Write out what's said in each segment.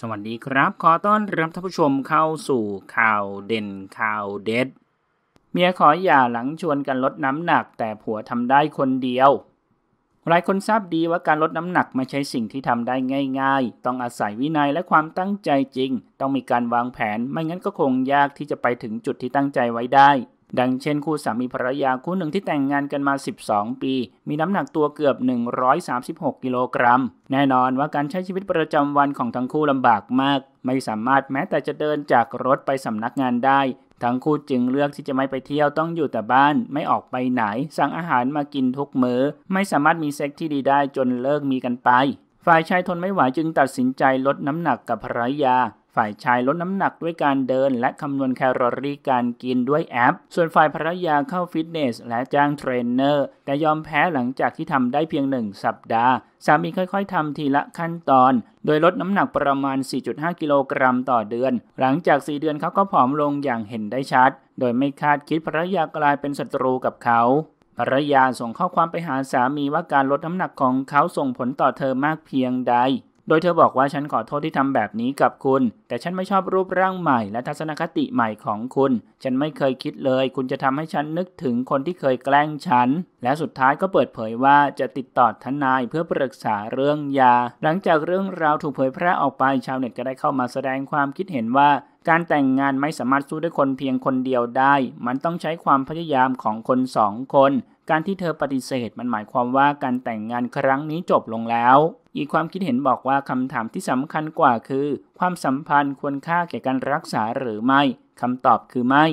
สวัสดีครับขอต้อนรับท่านผู้ชมเข้าสู่ข่าวเด่นข่าวเด็ดเมียขอหย่าหลังชวนกันลดน้ำหนัก แต่ผัวทำได้คนเดียว หลายคนทราบดีว่าการลดน้ำหนักไม่ใช่สิ่งที่ทำได้ง่ายๆ ต้องอาศัยวินัยและความตั้งใจจริง ต้องมีการวางแผนไม่งั้นก็คงยากที่จะไปถึงจุดที่ตั้งใจไว้ได้ดังเช่นคู่สามีภรรยาคู่หนึ่งที่แต่งงานกันมา 12 ปี มีน้ำหนักตัวเกือบ 136 กิโลกรัม แน่นอนว่าการใช้ชีวิตประจำวันของทั้งคู่ลำบากมาก ไม่สามารถแม้แต่จะเดินจากรถไปสำนักงานได้ ทั้งคู่จึงเลือกที่จะไม่ไปเที่ยวต้องอยู่แต่บ้าน ไม่ออกไปไหน สั่งอาหารมากินทุกมือ้อไม่สามารถมีเซ็กที่ดีได้จนเลิกมีกันไป ฝ่ายชายทนไม่ไหวจึงตัดสินใจลดน้ำหนักกับภรรยาฝ่ายชายลดน้ำหนักด้วยการเดิน และคำนวณแคลอรี่การกินด้วยแอป ส่วนฝ่ายภรรยาเข้าฟิตเนส และจ้างเทรนเนอร์แต่ยอมแพ้หลังจากที่ทำได้เพียงหนึ่งสัปดาห์ สามีค่อย ๆทำทีละขั้นตอน โดยลดน้ำหนักประมาณ 4.5 กิโลกรัมต่อเดือน หลังจาก 4 เดือนเขาก็ผอมลงอย่างเห็นได้ชัด โดยไม่คาดคิดภรรยากลายเป็นศัตรูกับเขา ภรรยาส่งข้อความไปหาสามีว่าการลดน้ำหนักของเขาส่งผลต่อเธอมากเพียงใดดยเธอบอกว่าฉันขอโทษที่ทำแบบนี้กับคุณ แต่ฉันไม่ชอบรูปร่างใหม่และทัศนคติใหม่ของคุณ ฉันไม่เคยคิดเลยคุณจะทำให้ฉันนึกถึงคนที่เคยแกล้งฉัน และสุดท้ายก็เปิดเผยว่าจะติดต่อทนายเพื่อปรึกษาเรื่องยา หลังจากเรื่องราวถูกเผยแพร่ออกไปชาวเน็ตก็ได้เข้ามาแสดงความคิดเห็นว่า การแต่งงานไม่สามารถสู้ด้วยคนเพียงคนเดียวได้ มันต้องใช้ความพยายามของคนสองคน การที่เธอปฏิเสธมันหมายความว่าการแต่งงานครั้งนี้จบลงแล้วอีกความคิดเห็นบอกว่าคำถามที่สำคัญกว่าคือ ความสัมพันธ์ควรค่าแก่การรักษาหรือไม่คำตอบคือไม่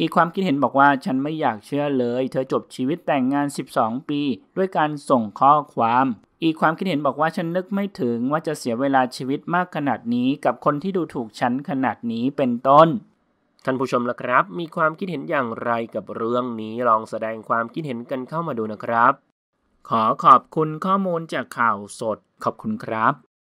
อีกความคิดเห็นบอกว่าฉันไม่อยากเชื่อเลย เธอจบชีวิตแต่งงาน 12 ปี ด้วยการส่งข้อความ อีกความคิดเห็นบอกว่าฉันนึกไม่ถึงว่าจะเสียเวลาชีวิตมากขนาดนี้ กับคนที่ดูถูกฉันขนาดนี้เป็นต้นท่านผู้ชมล่ะครับ มีความคิดเห็นอย่างไรกับเรื่องนี้ลองแสดงความคิดเห็นกันเข้ามาดูนะครับขอขอบคุณข้อมูลจากข่าวสดขอบคุณครับ